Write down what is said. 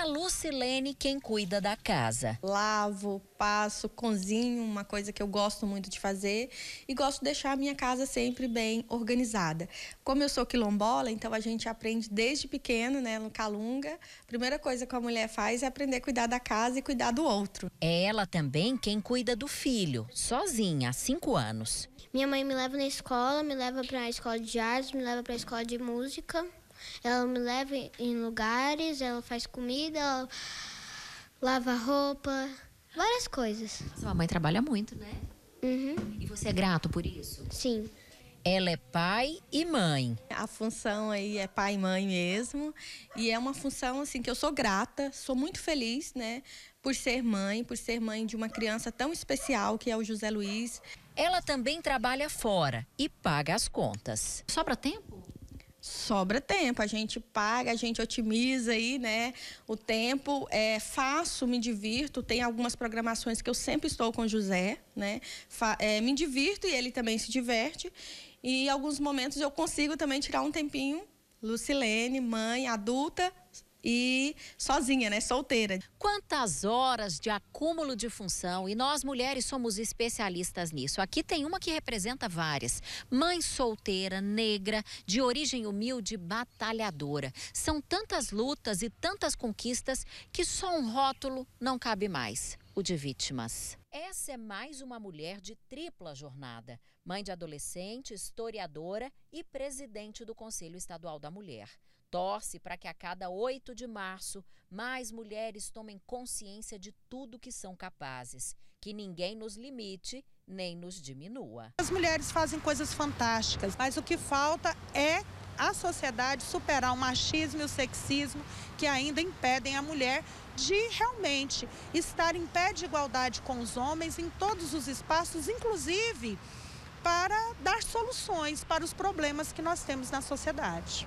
a Lucilene quem cuida da casa. Lavo, passo, cozinho, uma coisa que eu gosto muito de fazer e gosto de deixar a minha casa sempre bem organizada. Como eu sou quilombola, então a gente aprende desde pequeno, né, no Calunga, a primeira coisa que a mulher faz é aprender a cuidar da casa e cuidar do outro. É ela também quem cuida do filho, sozinha, há cinco anos. Minha mãe me leva na escola, me leva para a escola de artes, me leva para a escola de música. Ela me leva em lugares, ela faz comida, ela lava roupa, várias coisas. Sua mãe trabalha muito, né? Uhum. E você é grato por isso? Sim. Ela é pai e mãe. A função aí é pai e mãe mesmo. E é uma função, assim, que eu sou grata, sou muito feliz, né? Por ser mãe, por ser mãe de uma criança tão especial que é o José Luiz. Ela também trabalha fora e paga as contas. Sobra tempo? Sobra tempo, a gente paga, a gente otimiza aí, né? O tempo é faço, me divirto. Tem algumas programações que eu sempre estou com o José, né? Fa é, me divirto e ele também se diverte. E em alguns momentos eu consigo também tirar um tempinho. Lucilene, mãe, adulta, e sozinha, né, solteira. Quantas horas de acúmulo de função e nós mulheres somos especialistas nisso. Aqui tem uma que representa várias. Mãe solteira, negra, de origem humilde, batalhadora. São tantas lutas e tantas conquistas que só um rótulo não cabe mais, o de vítimas. Essa é mais uma mulher de tripla jornada: mãe de adolescente, historiadora e presidente do Conselho Estadual da Mulher. Torce para que a cada 8 de março mais mulheres tomem consciência de tudo que são capazes, que ninguém nos limite nem nos diminua. As mulheres fazem coisas fantásticas, mas o que falta é a sociedade superar o machismo e o sexismo que ainda impedem a mulher de realmente estar em pé de igualdade com os homens em todos os espaços, inclusive para dar soluções para os problemas que nós temos na sociedade.